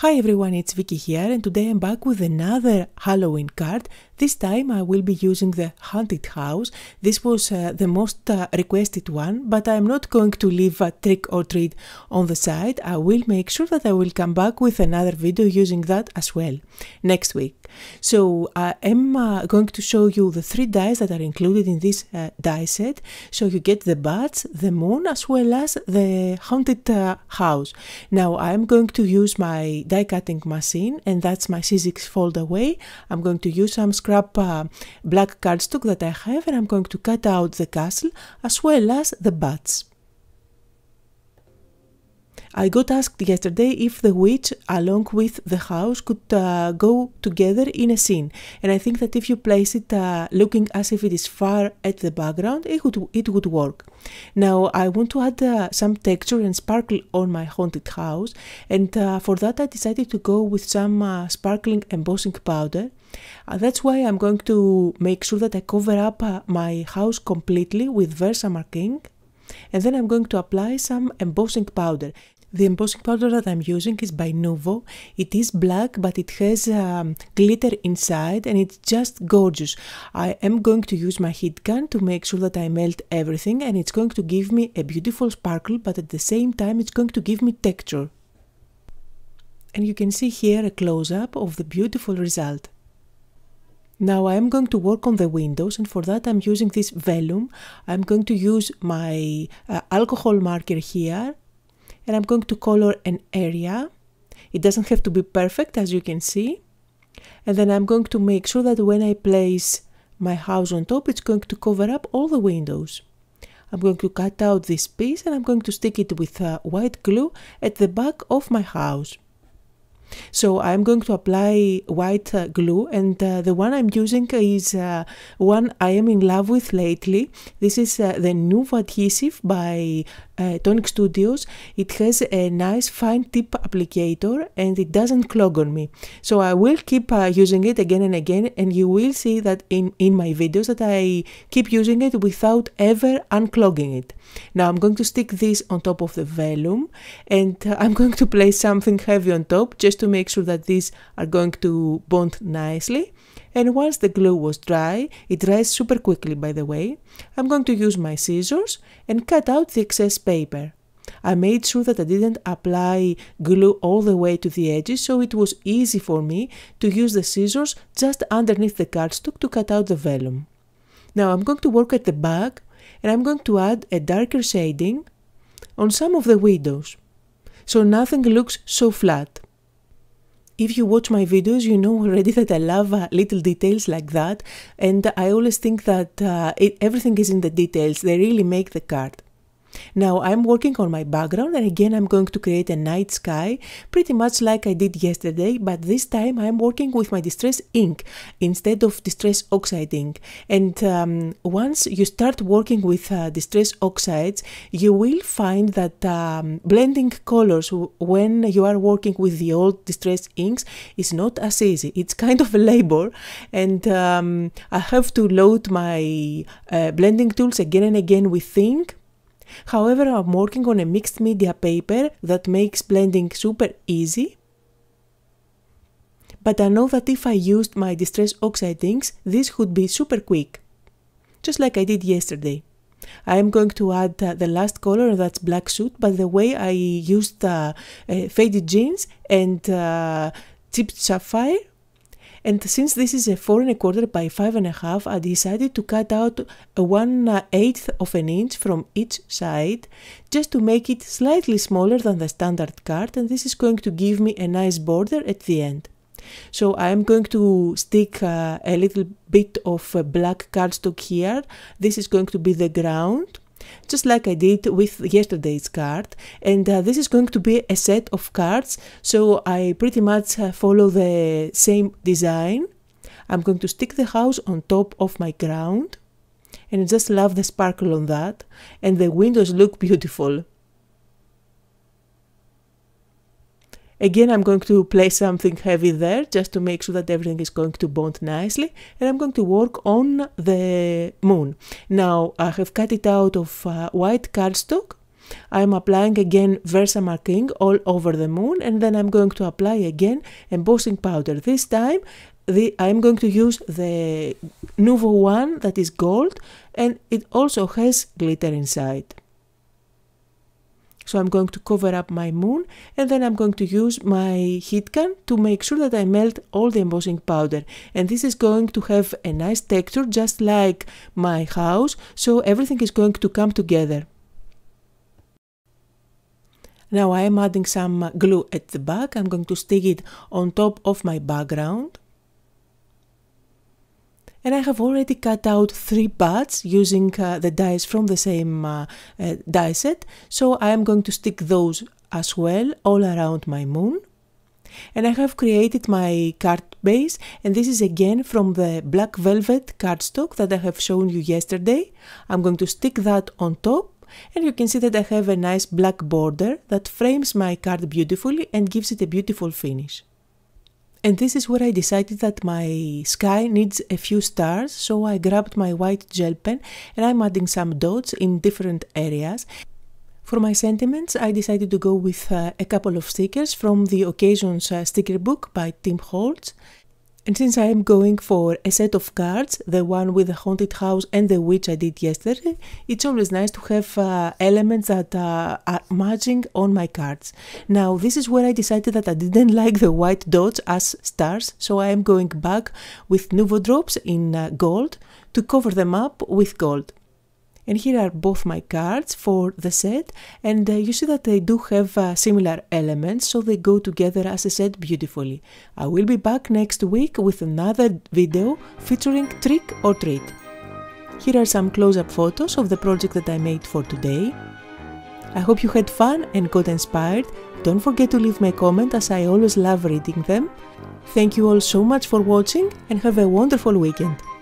Hi everyone, it's Vicky here and today I'm back with another Halloween card. This time I will be using the Haunted House. This was uh, the most uh, requested one, but I'm not going to leave a trick or treat on the side. I will make sure that I will come back with another video using that as well next week. So I'm uh, going to show you the three dies that are included in this uh, die set. So you get the bats, the moon, as well as the haunted uh, house. Now I'm going to use my die cutting machine and that's my C6 fold away. I'm going to use some scrap uh, black cardstock that I have and I'm going to cut out the castle as well as the bats. I got asked yesterday if the witch, along with the house, could uh, go together in a scene. And I think that if you place it uh, looking as if it is far at the background, it would, it would work. Now, I want to add uh, some texture and sparkle on my haunted house. And uh, for that, I decided to go with some uh, sparkling embossing powder. Uh, that's why I'm going to make sure that I cover up my house completely with Versa marking. And then I'm going to apply some embossing powder. The embossing powder that I'm using is by Nuvo. It is black, but it has um, glitter inside and it's just gorgeous. I am going to use my heat gun to make sure that I melt everything and it's going to give me a beautiful sparkle, but at the same time it's going to give me texture. And you can see here a close-up of the beautiful result. Now I am going to work on the windows and for that I'm using this vellum. I'm going to use my uh, alcohol marker here and I'm going to color an area. It doesn't have to be perfect as you can see. And then I'm going to make sure that when I place my house on top, it's going to cover up all the windows. I'm going to cut out this piece and I'm going to stick it with uh, white glue at the back of my house. So I'm going to apply white uh, glue and uh, the one I'm using is uh, one I am in love with lately. This is uh, the Nuva adhesive by uh, Tonic Studios, it has a nice fine tip applicator and it doesn't clog on me. So I will keep uh, using it again and again and you will see that in, in my videos that I keep using it without ever unclogging it. Now I'm going to stick this on top of the vellum and uh, I'm going to place something heavy on top just to make sure that these are going to bond nicely and once the glue was dry, it dries super quickly by the way, I'm going to use my scissors and cut out the excess paper. I made sure that I didn't apply glue all the way to the edges so it was easy for me to use the scissors just underneath the cardstock to cut out the vellum. Now I'm going to work at the back and I'm going to add a darker shading on some of the windows so nothing looks so flat. If you watch my videos, you know already that I love uh, little details like that, and I always think that uh, it, everything is in the details. They really make the card. Now I'm working on my background and again I'm going to create a night sky pretty much like I did yesterday but this time I'm working with my Distress ink instead of Distress Oxide ink and um, once you start working with uh, Distress Oxides you will find that um, blending colors when you are working with the old Distress inks is not as easy. It's kind of a labor and um, I have to load my uh, blending tools again and again with ink However, I'm working on a mixed media paper that makes blending super easy. But I know that if I used my Distress Oxide inks, this would be super quick. Just like I did yesterday. I am going to add uh, the last color, that's black suit, but the way I used uh, uh, faded jeans and uh, sapphire and since this is a four and a quarter by five and a half, I decided to cut out a one uh, eighth of an inch from each side just to make it slightly smaller than the standard card. And this is going to give me a nice border at the end. So I'm going to stick uh, a little bit of uh, black cardstock here. This is going to be the ground just like I did with yesterday's card. And uh, this is going to be a set of cards, so I pretty much uh, follow the same design. I'm going to stick the house on top of my ground and I just love the sparkle on that and the windows look beautiful. Again, I'm going to place something heavy there just to make sure that everything is going to bond nicely. And I'm going to work on the moon. Now, I have cut it out of uh, white cardstock. I'm applying again Versa marking all over the moon and then I'm going to apply again embossing powder. This time the, I'm going to use the Nouveau one that is gold and it also has glitter inside. So I'm going to cover up my moon and then I'm going to use my heat gun to make sure that I melt all the embossing powder. And this is going to have a nice texture just like my house. So everything is going to come together. Now I am adding some glue at the back. I'm going to stick it on top of my background and I have already cut out three parts using uh, the dies from the same uh, uh, die set, so I am going to stick those as well all around my moon and I have created my card base and this is again from the black velvet cardstock that I have shown you yesterday. I'm going to stick that on top and you can see that I have a nice black border that frames my card beautifully and gives it a beautiful finish. And this is where I decided that my sky needs a few stars, so I grabbed my white gel pen and I'm adding some dots in different areas. For my sentiments, I decided to go with uh, a couple of stickers from the Occasions uh, sticker book by Tim Holtz. And since I am going for a set of cards, the one with the haunted house and the witch I did yesterday, it's always nice to have uh, elements that uh, are matching on my cards. Now, this is where I decided that I didn't like the white dots as stars, so I am going back with Nouveau Drops in uh, gold to cover them up with gold. And here are both my cards for the set. And uh, you see that they do have uh, similar elements, so they go together as a set beautifully. I will be back next week with another video featuring trick or treat. Here are some close-up photos of the project that I made for today. I hope you had fun and got inspired. Don't forget to leave me a comment as I always love reading them. Thank you all so much for watching and have a wonderful weekend.